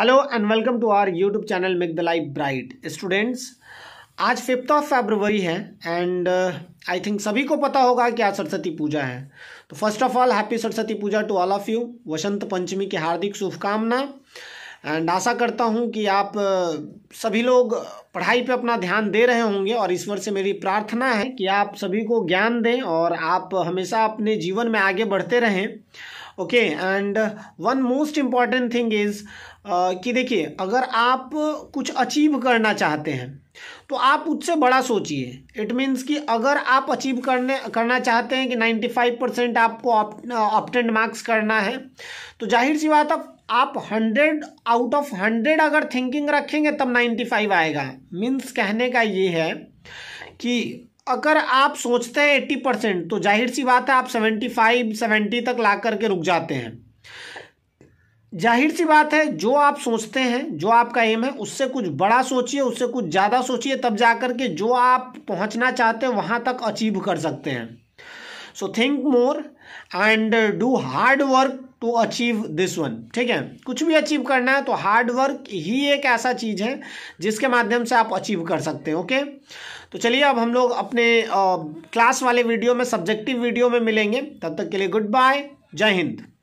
hello and welcome to our YouTube channel make the life bright students आज fifth of February है and I think सभी को पता होगा कि आज सरस्वती पूजा है तो first of all happy Saraswati Puja to all of you Vasant Panchami की हार्दिक शुभकामना एंड आशा करता हूँ कि आप uh, सभी लोग पढ़ाई पे अपना ध्यान दे रहे होंगे और ईश्वर से मेरी प्रार्थना है कि आप सभी को ज्ञान दें और आप हमेशा अपने जीवन में आगे बढ़ते रहें okay and one most important thing is कि देखिए अगर आप कुछ अचीव करना चाहते हैं तो आप उससे बड़ा सोचिए इट मीन्स कि अगर आप अचीव करने करना चाहते हैं कि 95 परसेंट आपको ऑप्टेंट मार्क्स uh, करना है तो जाहिर सी बात आप आप 100 आउट ऑफ 100 अगर थिंकिंग रखेंगे तब 95 आएगा मीन्स कहने का ये है कि अगर आप सोचते हैं एट्टी परसेंट तो जाहिर सी बात है आप सेवेंटी फाइव सेवेंटी तक ला करके रुक जाते हैं जाहिर सी बात है जो आप सोचते हैं जो आपका एम है उससे कुछ बड़ा सोचिए उससे कुछ ज़्यादा सोचिए तब जा कर के जो आप पहुंचना चाहते हैं वहां तक अचीव कर सकते हैं so think more and do hard work to achieve this one ठीक है कुछ भी अचीव करना है तो हार्ड वर्क ही एक ऐसा चीज़ है जिसके माध्यम से आप अचीव कर सकते हैं ओके तो चलिए अब हम लोग अपने क्लास वाले वीडियो में सब्जेक्टिव वीडियो में मिलेंगे तब तक के लिए गुड बाय जय हिंद